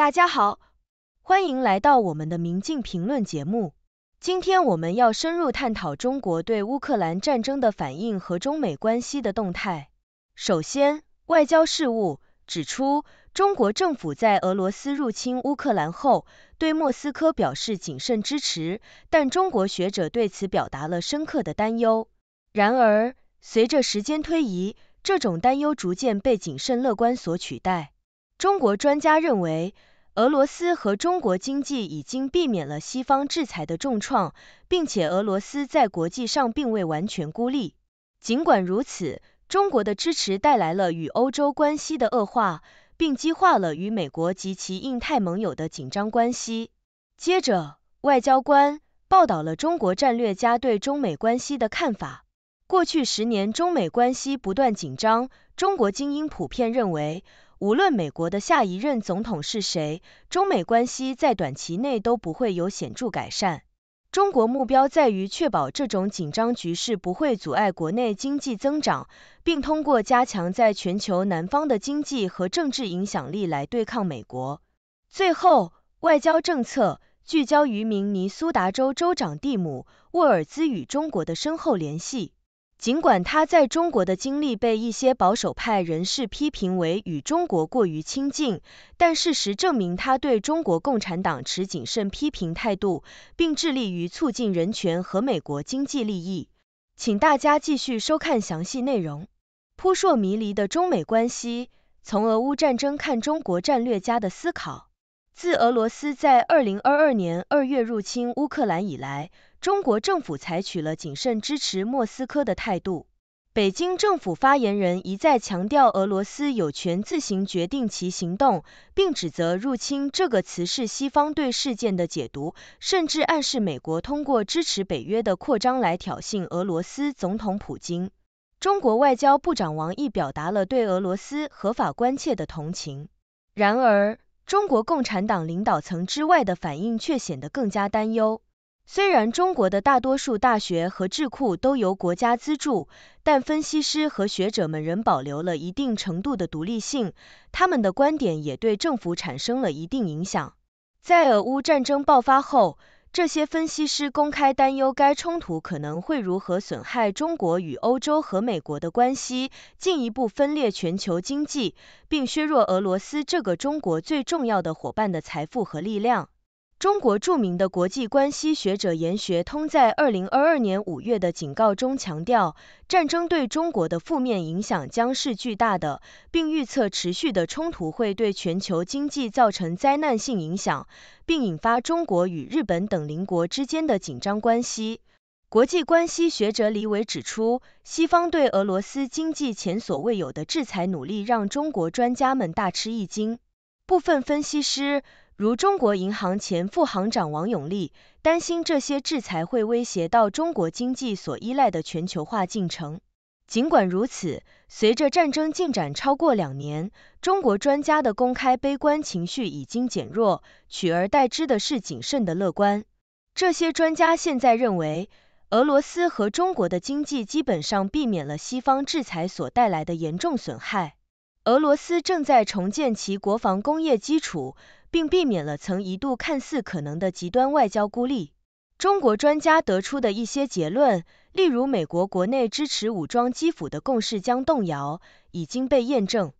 大家好，欢迎来到我们的《明镜评论》节目。今天我们要深入探讨中国对乌克兰战争的反应和中美关系的动态。首先，外交事务指出，中国政府在俄罗斯入侵乌克兰后，对莫斯科表示谨慎支持，但中国学者对此表达了深刻的担忧。然而，随着时间推移，这种担忧逐渐被谨慎乐观所取代。中国专家认为，俄罗斯和中国经济已经避免了西方制裁的重创，并且俄罗斯在国际上并未完全孤立。尽管如此，中国的支持带来了与欧洲关系的恶化，并激化了与美国及其印太盟友的紧张关系。接着，外交官报道了中国战略家对中美关系的看法。过去十年，中美关系不断紧张，中国精英普遍认为。无论美国的下一任总统是谁，中美关系在短期内都不会有显著改善。中国目标在于确保这种紧张局势不会阻碍国内经济增长，并通过加强在全球南方的经济和政治影响力来对抗美国。最后，外交政策聚焦于明尼苏达州州长蒂姆·沃尔兹与中国的深厚联系。尽管他在中国的经历被一些保守派人士批评为与中国过于亲近，但事实证明他对中国共产党持谨慎批评态度，并致力于促进人权和美国经济利益。请大家继续收看详细内容。扑朔迷离的中美关系，从俄乌战争看中国战略家的思考。自俄罗斯在二零二二年二月入侵乌克兰以来，中国政府采取了谨慎支持莫斯科的态度。北京政府发言人一再强调，俄罗斯有权自行决定其行动，并指责“入侵”这个词是西方对事件的解读，甚至暗示美国通过支持北约的扩张来挑衅俄罗斯总统普京。中国外交部长王毅表达了对俄罗斯合法关切的同情。然而，中国共产党领导层之外的反应却显得更加担忧。虽然中国的大多数大学和智库都由国家资助，但分析师和学者们仍保留了一定程度的独立性，他们的观点也对政府产生了一定影响。在俄乌战争爆发后，这些分析师公开担忧，该冲突可能会如何损害中国与欧洲和美国的关系，进一步分裂全球经济，并削弱俄罗斯这个中国最重要的伙伴的财富和力量。中国著名的国际关系学者严学通在2022年5月的警告中强调，战争对中国的负面影响将是巨大的，并预测持续的冲突会对全球经济造成灾难性影响，并引发中国与日本等邻国之间的紧张关系。国际关系学者李伟指出，西方对俄罗斯经济前所未有的制裁努力让中国专家们大吃一惊。部分分析师。如中国银行前副行长王永利担心，这些制裁会威胁到中国经济所依赖的全球化进程。尽管如此，随着战争进展超过两年，中国专家的公开悲观情绪已经减弱，取而代之的是谨慎的乐观。这些专家现在认为，俄罗斯和中国的经济基本上避免了西方制裁所带来的严重损害。俄罗斯正在重建其国防工业基础。并避免了曾一度看似可能的极端外交孤立。中国专家得出的一些结论，例如美国国内支持武装基辅的共识将动摇，已经被验证。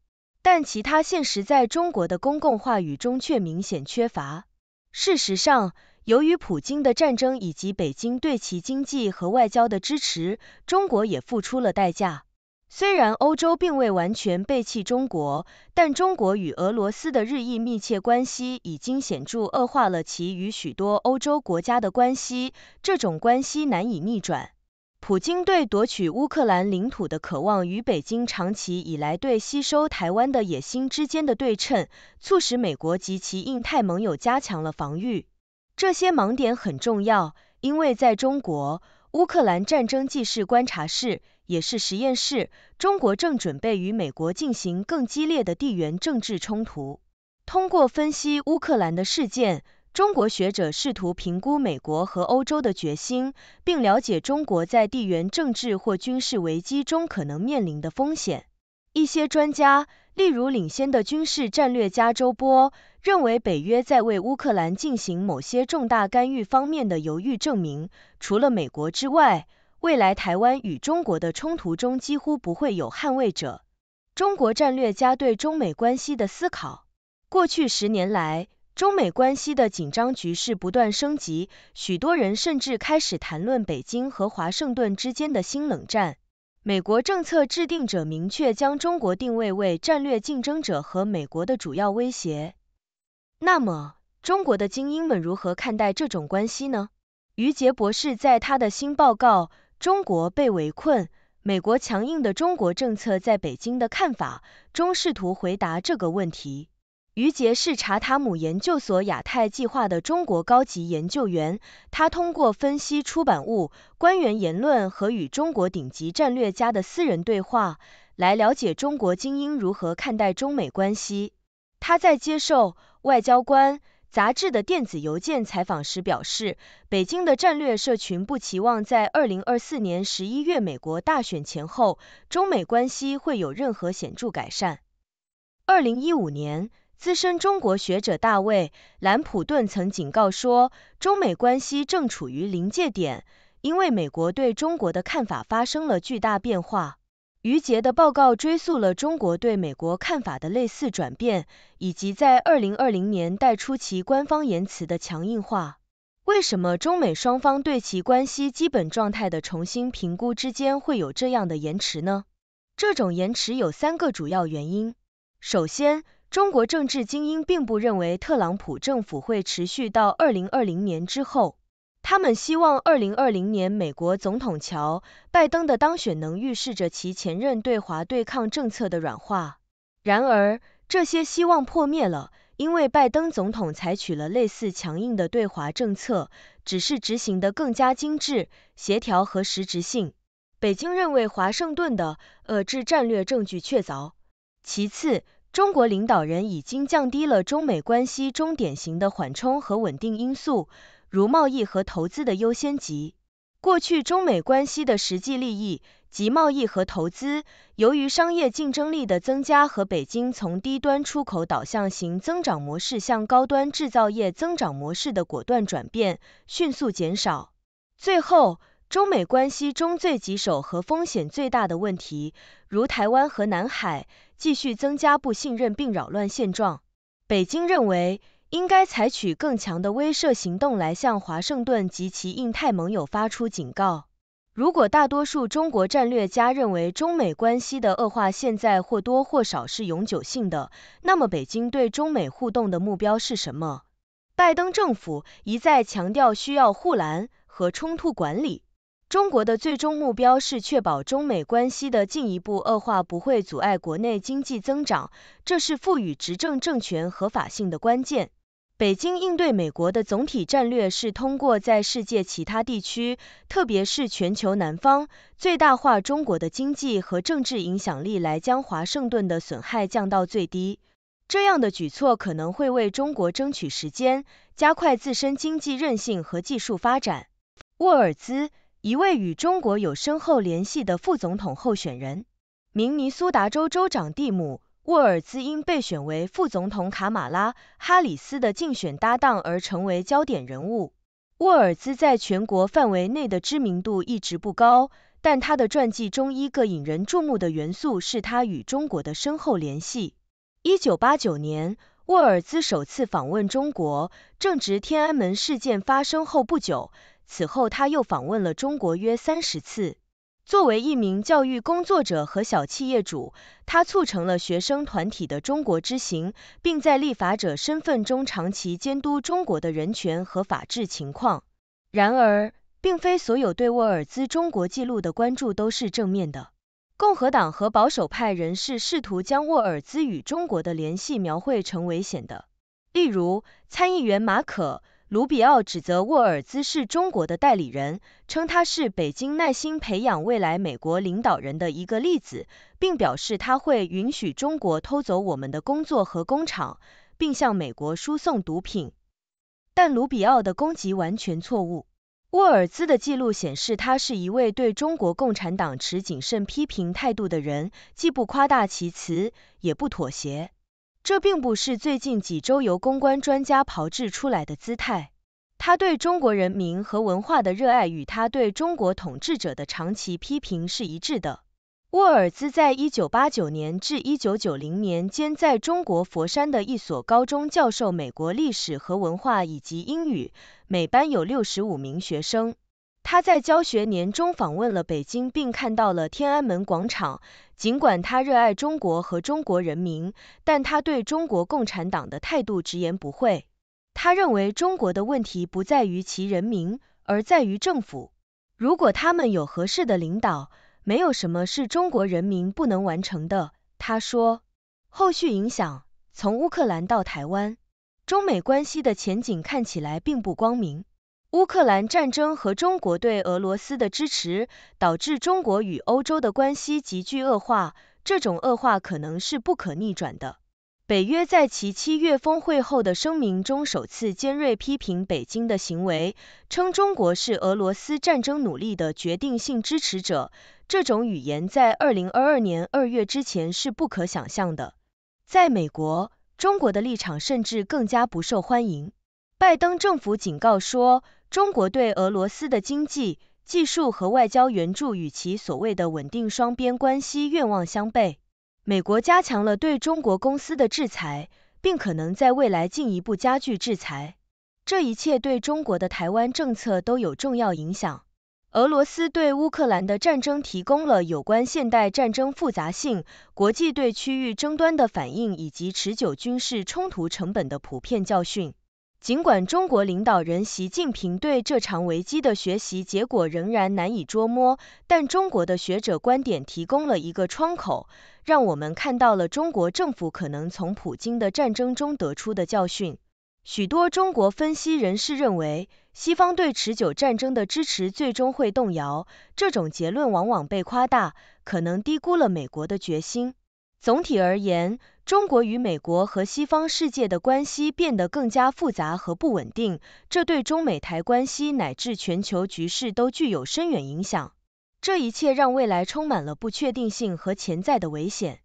但其他现实在中国的公共话语中却明显缺乏。事实上，由于普京的战争以及北京对其经济和外交的支持，中国也付出了代价。虽然欧洲并未完全背弃中国，但中国与俄罗斯的日益密切关系已经显著恶化了其与许多欧洲国家的关系，这种关系难以逆转。普京对夺取乌克兰领土的渴望与北京长期以来对吸收台湾的野心之间的对称，促使美国及其印太盟友加强了防御。这些盲点很重要，因为在中国。乌克兰战争既是观察室，也是实验室。中国正准备与美国进行更激烈的地缘政治冲突。通过分析乌克兰的事件，中国学者试图评估美国和欧洲的决心，并了解中国在地缘政治或军事危机中可能面临的风险。一些专家。例如，领先的军事战略家周波认为，北约在为乌克兰进行某些重大干预方面的犹豫，证明除了美国之外，未来台湾与中国的冲突中几乎不会有捍卫者。中国战略家对中美关系的思考：过去十年来，中美关系的紧张局势不断升级，许多人甚至开始谈论北京和华盛顿之间的新冷战。美国政策制定者明确将中国定位为战略竞争者和美国的主要威胁。那么，中国的精英们如何看待这种关系呢？于杰博士在他的新报告《中国被围困：美国强硬的中国政策在北京的看法》中试图回答这个问题。于杰是查塔姆研究所亚太计划的中国高级研究员。他通过分析出版物、官员言论和与中国顶级战略家的私人对话，来了解中国精英如何看待中美关系。他在接受《外交官》杂志的电子邮件采访时表示，北京的战略社群不期望在2024年11月美国大选前后，中美关系会有任何显著改善。2015年。资深中国学者大卫·兰普顿曾警告说，中美关系正处于临界点，因为美国对中国的看法发生了巨大变化。于杰的报告追溯了中国对美国看法的类似转变，以及在2020年代初期官方言辞的强硬化。为什么中美双方对其关系基本状态的重新评估之间会有这样的延迟呢？这种延迟有三个主要原因。首先，中国政治精英并不认为特朗普政府会持续到2020年之后。他们希望2020年美国总统乔拜登的当选能预示着其前任对华对抗政策的软化。然而，这些希望破灭了，因为拜登总统采取了类似强硬的对华政策，只是执行得更加精致、协调和实质性。北京认为华盛顿的遏制战略证据确凿。其次，中国领导人已经降低了中美关系中典型的缓冲和稳定因素，如贸易和投资的优先级。过去中美关系的实际利益及贸易和投资，由于商业竞争力的增加和北京从低端出口导向型增长模式向高端制造业增长模式的果断转变，迅速减少。最后，中美关系中最棘手和风险最大的问题，如台湾和南海。继续增加不信任并扰乱现状。北京认为应该采取更强的威慑行动来向华盛顿及其印太盟友发出警告。如果大多数中国战略家认为中美关系的恶化现在或多或少是永久性的，那么北京对中美互动的目标是什么？拜登政府一再强调需要护栏和冲突管理。中国的最终目标是确保中美关系的进一步恶化不会阻碍国内经济增长，这是赋予执政政权合法性的关键。北京应对美国的总体战略是通过在世界其他地区，特别是全球南方，最大化中国的经济和政治影响力，来将华盛顿的损害降到最低。这样的举措可能会为中国争取时间，加快自身经济韧性和技术发展。沃尔兹。一位与中国有深厚联系的副总统候选人，明尼苏达州州长蒂姆·沃尔兹因被选为副总统卡马拉·哈里斯的竞选搭档而成为焦点人物。沃尔兹在全国范围内的知名度一直不高，但他的传记中一个引人注目的元素是他与中国的深厚联系。1989年，沃尔兹首次访问中国，正值天安门事件发生后不久。此后，他又访问了中国约三十次。作为一名教育工作者和小企业主，他促成了学生团体的中国之行，并在立法者身份中长期监督中国的人权和法治情况。然而，并非所有对沃尔兹中国记录的关注都是正面的。共和党和保守派人士试图将沃尔兹与中国的联系描绘成危险的。例如，参议员马可。卢比奥指责沃尔兹是中国的代理人，称他是北京耐心培养未来美国领导人的一个例子，并表示他会允许中国偷走我们的工作和工厂，并向美国输送毒品。但卢比奥的攻击完全错误。沃尔兹的记录显示，他是一位对中国共产党持谨慎批评态度的人，既不夸大其词，也不妥协。这并不是最近几周由公关专家炮制出来的姿态。他对中国人民和文化的热爱与他对中国统治者的长期批评是一致的。沃尔兹在1989年至1990年间在中国佛山的一所高中教授美国历史和文化以及英语，每班有65名学生。他在教学年中访问了北京，并看到了天安门广场。尽管他热爱中国和中国人民，但他对中国共产党的态度直言不讳。他认为中国的问题不在于其人民，而在于政府。如果他们有合适的领导，没有什么是中国人民不能完成的。他说。后续影响从乌克兰到台湾，中美关系的前景看起来并不光明。乌克兰战争和中国对俄罗斯的支持导致中国与欧洲的关系急剧恶化，这种恶化可能是不可逆转的。北约在其七月峰会后的声明中首次尖锐批评北京的行为，称中国是俄罗斯战争努力的决定性支持者。这种语言在2022年2月之前是不可想象的。在美国，中国的立场甚至更加不受欢迎。拜登政府警告说。中国对俄罗斯的经济、技术和外交援助与其所谓的稳定双边关系愿望相悖。美国加强了对中国公司的制裁，并可能在未来进一步加剧制裁。这一切对中国的台湾政策都有重要影响。俄罗斯对乌克兰的战争提供了有关现代战争复杂性、国际对区域争端的反应以及持久军事冲突成本的普遍教训。尽管中国领导人习近平对这场危机的学习结果仍然难以捉摸，但中国的学者观点提供了一个窗口，让我们看到了中国政府可能从普京的战争中得出的教训。许多中国分析人士认为，西方对持久战争的支持最终会动摇。这种结论往往被夸大，可能低估了美国的决心。总体而言，中国与美国和西方世界的关系变得更加复杂和不稳定，这对中美台关系乃至全球局势都具有深远影响。这一切让未来充满了不确定性和潜在的危险。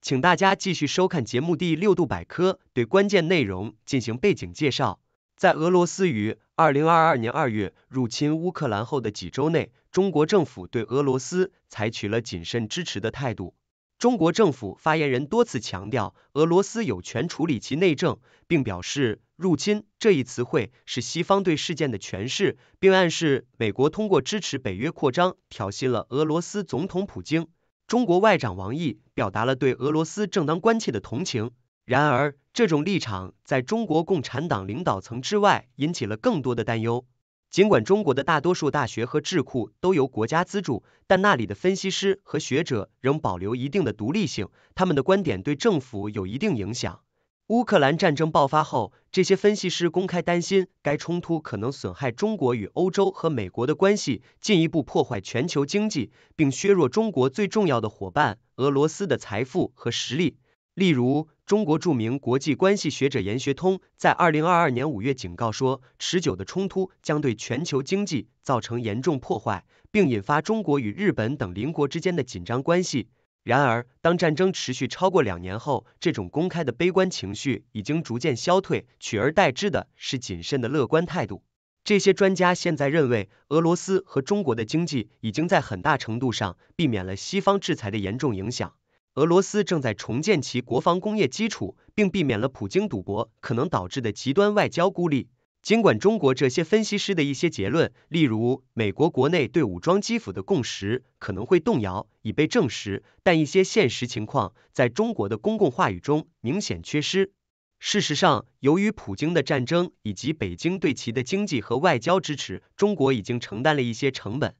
请大家继续收看节目《第六度百科》，对关键内容进行背景介绍。在俄罗斯于2022年2月入侵乌克兰后的几周内。中国政府对俄罗斯采取了谨慎支持的态度。中国政府发言人多次强调，俄罗斯有权处理其内政，并表示“入侵”这一词汇是西方对事件的诠释，并暗示美国通过支持北约扩张挑衅了俄罗斯总统普京。中国外长王毅表达了对俄罗斯正当关切的同情。然而，这种立场在中国共产党领导层之外引起了更多的担忧。尽管中国的大多数大学和智库都由国家资助，但那里的分析师和学者仍保留一定的独立性，他们的观点对政府有一定影响。乌克兰战争爆发后，这些分析师公开担心，该冲突可能损害中国与欧洲和美国的关系，进一步破坏全球经济，并削弱中国最重要的伙伴俄罗斯的财富和实力。例如，中国著名国际关系学者严学通在二零二二年五月警告说，持久的冲突将对全球经济造成严重破坏，并引发中国与日本等邻国之间的紧张关系。然而，当战争持续超过两年后，这种公开的悲观情绪已经逐渐消退，取而代之的是谨慎的乐观态度。这些专家现在认为，俄罗斯和中国的经济已经在很大程度上避免了西方制裁的严重影响。俄罗斯正在重建其国防工业基础，并避免了普京赌博可能导致的极端外交孤立。尽管中国这些分析师的一些结论，例如美国国内对武装基辅的共识可能会动摇，已被证实，但一些现实情况在中国的公共话语中明显缺失。事实上，由于普京的战争以及北京对其的经济和外交支持，中国已经承担了一些成本。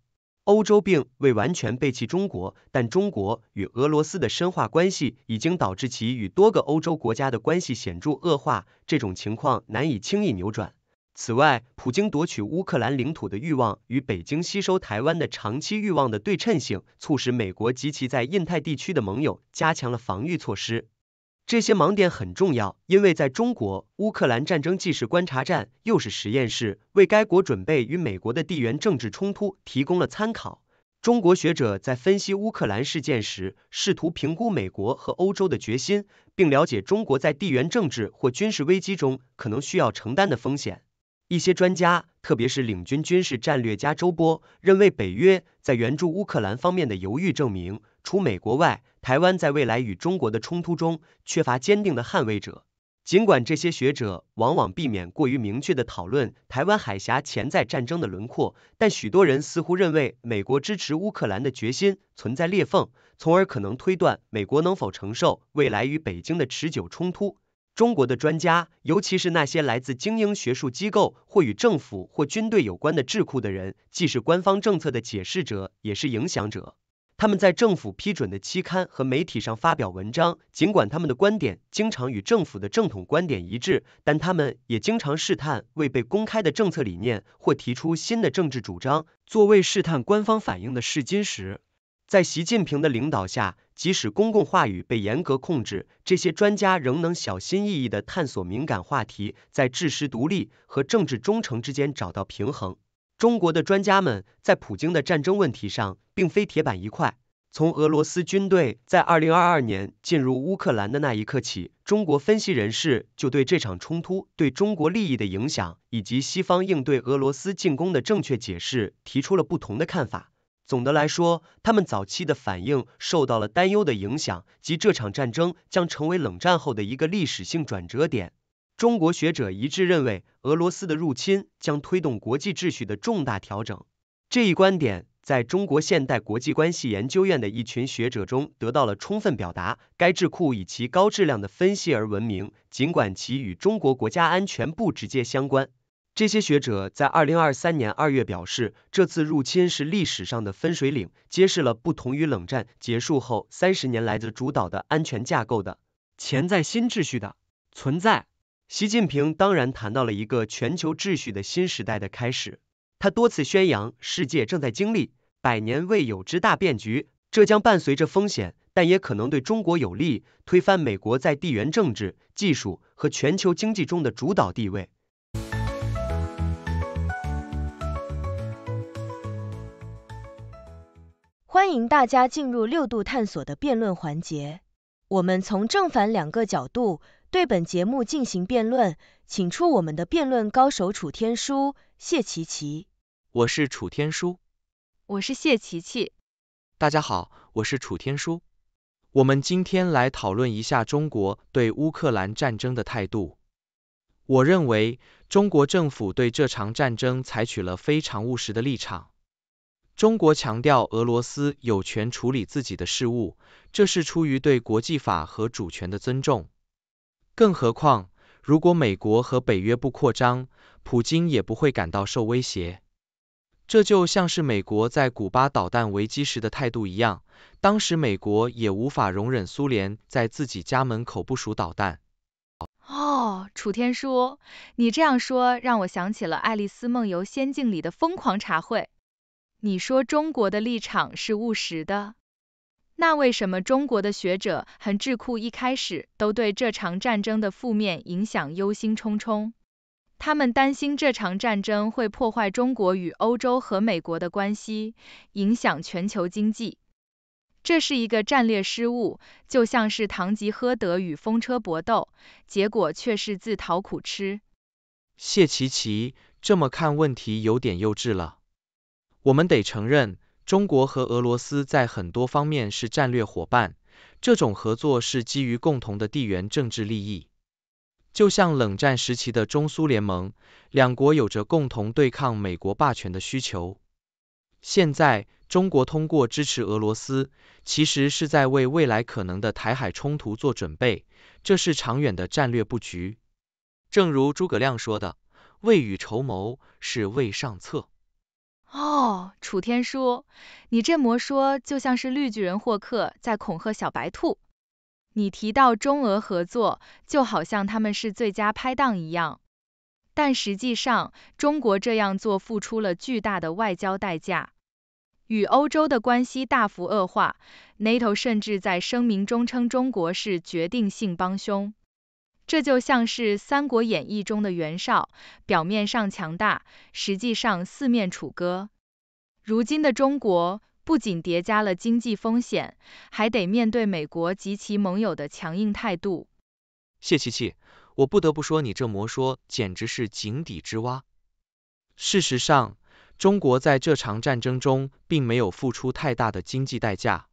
欧洲并未完全背弃中国，但中国与俄罗斯的深化关系已经导致其与多个欧洲国家的关系显著恶化，这种情况难以轻易扭转。此外，普京夺取乌克兰领土的欲望与北京吸收台湾的长期欲望的对称性，促使美国及其在印太地区的盟友加强了防御措施。这些盲点很重要，因为在中国，乌克兰战争既是观察站，又是实验室，为该国准备与美国的地缘政治冲突提供了参考。中国学者在分析乌克兰事件时，试图评估美国和欧洲的决心，并了解中国在地缘政治或军事危机中可能需要承担的风险。一些专家，特别是领军军事战略家周波，认为北约在援助乌克兰方面的犹豫证明。除美国外，台湾在未来与中国的冲突中缺乏坚定的捍卫者。尽管这些学者往往避免过于明确的讨论台湾海峡潜在战争的轮廓，但许多人似乎认为，美国支持乌克兰的决心存在裂缝，从而可能推断美国能否承受未来与北京的持久冲突。中国的专家，尤其是那些来自精英学术机构或与政府或军队有关的智库的人，既是官方政策的解释者，也是影响者。他们在政府批准的期刊和媒体上发表文章，尽管他们的观点经常与政府的正统观点一致，但他们也经常试探未被公开的政策理念或提出新的政治主张，作为试探官方反应的试金石。在习近平的领导下，即使公共话语被严格控制，这些专家仍能小心翼翼地探索敏感话题，在知识独立和政治忠诚之间找到平衡。中国的专家们在普京的战争问题上并非铁板一块。从俄罗斯军队在二零二二年进入乌克兰的那一刻起，中国分析人士就对这场冲突对中国利益的影响以及西方应对俄罗斯进攻的正确解释提出了不同的看法。总的来说，他们早期的反应受到了担忧的影响，及这场战争将成为冷战后的一个历史性转折点。中国学者一致认为，俄罗斯的入侵将推动国际秩序的重大调整。这一观点在中国现代国际关系研究院的一群学者中得到了充分表达。该智库以其高质量的分析而闻名，尽管其与中国国家安全部直接相关。这些学者在二零二三年二月表示，这次入侵是历史上的分水岭，揭示了不同于冷战结束后三十年来的主导的安全架构的潜在新秩序的存在。习近平当然谈到了一个全球秩序的新时代的开始。他多次宣扬，世界正在经历百年未有之大变局，这将伴随着风险，但也可能对中国有利，推翻美国在地缘政治、技术和全球经济中的主导地位。欢迎大家进入六度探索的辩论环节。我们从正反两个角度。对本节目进行辩论，请出我们的辩论高手楚天舒、谢琪琪。我是楚天舒。我是谢琪琪。大家好，我是楚天舒。我们今天来讨论一下中国对乌克兰战争的态度。我认为，中国政府对这场战争采取了非常务实的立场。中国强调俄罗斯有权处理自己的事务，这是出于对国际法和主权的尊重。更何况，如果美国和北约不扩张，普京也不会感到受威胁。这就像是美国在古巴导弹危机时的态度一样，当时美国也无法容忍苏联在自己家门口部署导弹。哦，楚天舒，你这样说让我想起了《爱丽丝梦游仙境》里的疯狂茶会。你说中国的立场是务实的。那为什么中国的学者和智库一开始都对这场战争的负面影响忧心忡忡？他们担心这场战争会破坏中国与欧洲和美国的关系，影响全球经济。这是一个战略失误，就像是堂吉诃德与风车搏斗，结果却是自讨苦吃。谢奇奇，这么看问题有点幼稚了。我们得承认。中国和俄罗斯在很多方面是战略伙伴，这种合作是基于共同的地缘政治利益。就像冷战时期的中苏联盟，两国有着共同对抗美国霸权的需求。现在，中国通过支持俄罗斯，其实是在为未来可能的台海冲突做准备，这是长远的战略布局。正如诸葛亮说的，“未雨绸缪”是为上策。哦，楚天舒，你这魔说就像是绿巨人霍克在恐吓小白兔。你提到中俄合作，就好像他们是最佳拍档一样。但实际上，中国这样做付出了巨大的外交代价，与欧洲的关系大幅恶化。NATO 甚至在声明中称中国是决定性帮凶。这就像是《三国演义》中的袁绍，表面上强大，实际上四面楚歌。如今的中国，不仅叠加了经济风险，还得面对美国及其盟友的强硬态度。谢琪琪，我不得不说，你这魔说简直是井底之蛙。事实上，中国在这场战争中并没有付出太大的经济代价，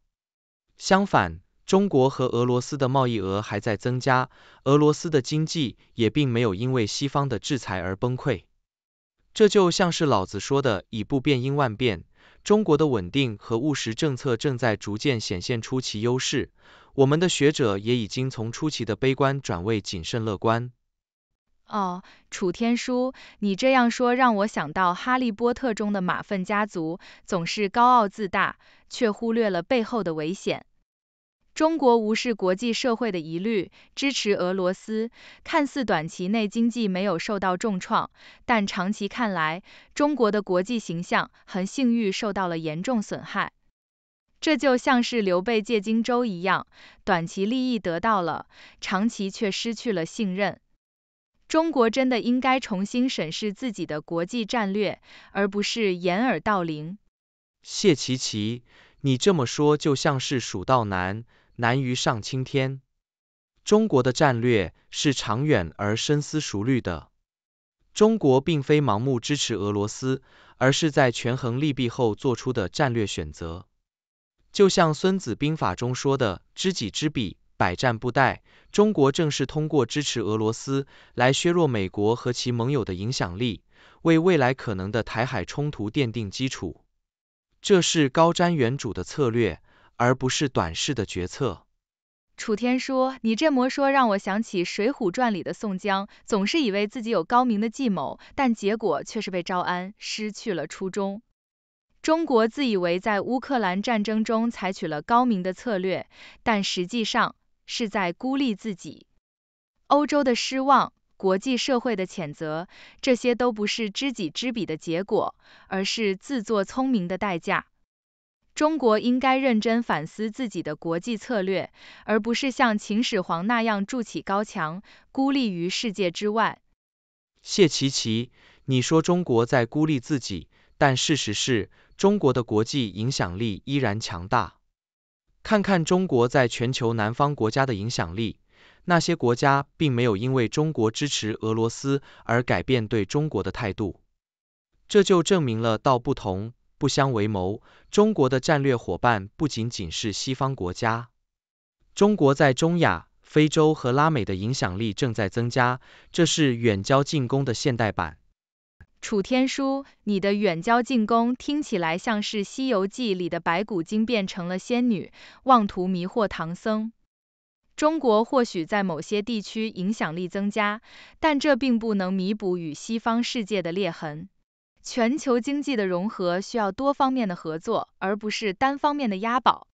相反，中国和俄罗斯的贸易额还在增加，俄罗斯的经济也并没有因为西方的制裁而崩溃。这就像是老子说的“以不变应万变”，中国的稳定和务实政策正在逐渐显现出其优势。我们的学者也已经从出奇的悲观转为谨慎乐观。哦，楚天舒，你这样说让我想到《哈利波特》中的马粪家族，总是高傲自大，却忽略了背后的危险。中国无视国际社会的疑虑，支持俄罗斯，看似短期内经济没有受到重创，但长期看来，中国的国际形象和信誉受到了严重损害。这就像是刘备借荆州一样，短期利益得到了，长期却失去了信任。中国真的应该重新审视自己的国际战略，而不是掩耳盗铃。谢琪琪。你这么说就像是蜀道难。难于上青天。中国的战略是长远而深思熟虑的。中国并非盲目支持俄罗斯，而是在权衡利弊后做出的战略选择。就像《孙子兵法》中说的“知己知彼，百战不殆”，中国正是通过支持俄罗斯来削弱美国和其盟友的影响力，为未来可能的台海冲突奠定基础。这是高瞻远瞩的策略。而不是短视的决策。楚天说：“你这么说让我想起《水浒传》里的宋江，总是以为自己有高明的计谋，但结果却是被招安，失去了初衷。中国自以为在乌克兰战争中采取了高明的策略，但实际上是在孤立自己。欧洲的失望，国际社会的谴责，这些都不是知己知彼的结果，而是自作聪明的代价。”中国应该认真反思自己的国际策略，而不是像秦始皇那样筑起高墙，孤立于世界之外。谢琪琪，你说中国在孤立自己，但事实是，中国的国际影响力依然强大。看看中国在全球南方国家的影响力，那些国家并没有因为中国支持俄罗斯而改变对中国的态度，这就证明了道不同。不相为谋，中国的战略伙伴不仅仅是西方国家。中国在中亚、非洲和拉美的影响力正在增加，这是远交近攻的现代版。楚天舒，你的远交近攻听起来像是《西游记》里的白骨精变成了仙女，妄图迷惑唐僧。中国或许在某些地区影响力增加，但这并不能弥补与西方世界的裂痕。全球经济的融合需要多方面的合作，而不是单方面的押宝。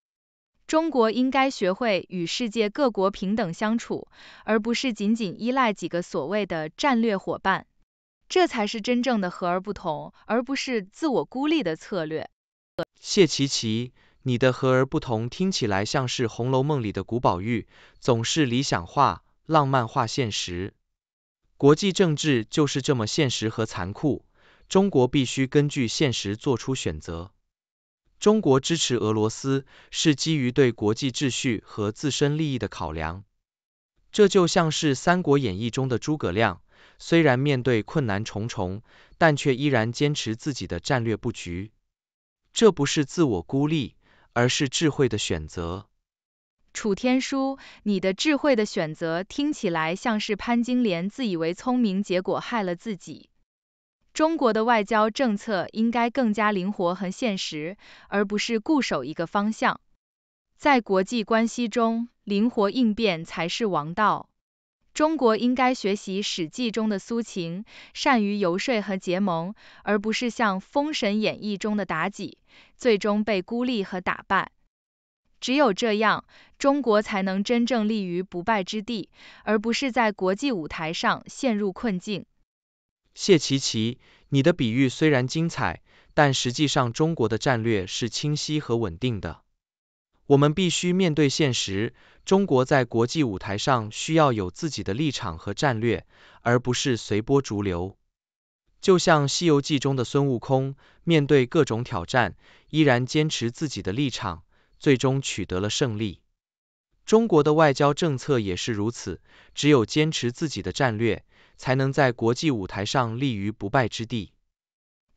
中国应该学会与世界各国平等相处，而不是仅仅依赖几个所谓的战略伙伴。这才是真正的和而不同，而不是自我孤立的策略。谢琪琪，你的和而不同听起来像是《红楼梦》里的古宝玉，总是理想化、浪漫化现实。国际政治就是这么现实和残酷。中国必须根据现实做出选择。中国支持俄罗斯是基于对国际秩序和自身利益的考量。这就像是《三国演义》中的诸葛亮，虽然面对困难重重，但却依然坚持自己的战略布局。这不是自我孤立，而是智慧的选择。楚天舒，你的智慧的选择听起来像是潘金莲自以为聪明，结果害了自己。中国的外交政策应该更加灵活和现实，而不是固守一个方向。在国际关系中，灵活应变才是王道。中国应该学习《史记》中的苏秦，善于游说和结盟，而不是像《封神演义》中的妲己，最终被孤立和打败。只有这样，中国才能真正立于不败之地，而不是在国际舞台上陷入困境。谢琪琪，你的比喻虽然精彩，但实际上中国的战略是清晰和稳定的。我们必须面对现实，中国在国际舞台上需要有自己的立场和战略，而不是随波逐流。就像《西游记》中的孙悟空，面对各种挑战，依然坚持自己的立场，最终取得了胜利。中国的外交政策也是如此，只有坚持自己的战略。才能在国际舞台上立于不败之地。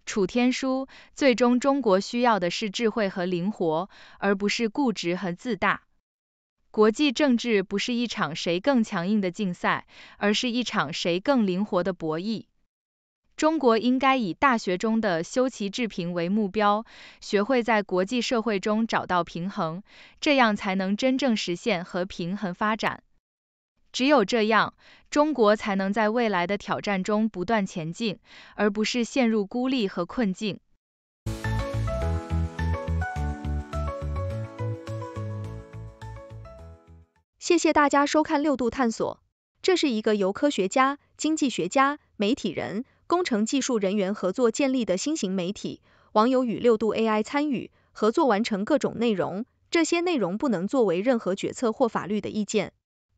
楚天舒，最终中国需要的是智慧和灵活，而不是固执和自大。国际政治不是一场谁更强硬的竞赛，而是一场谁更灵活的博弈。中国应该以大学中的修齐治平为目标，学会在国际社会中找到平衡，这样才能真正实现和平衡发展。只有这样，中国才能在未来的挑战中不断前进，而不是陷入孤立和困境。谢谢大家收看六度探索。这是一个由科学家、经济学家、媒体人、工程技术人员合作建立的新型媒体，网友与六度 AI 参与合作完成各种内容。这些内容不能作为任何决策或法律的意见。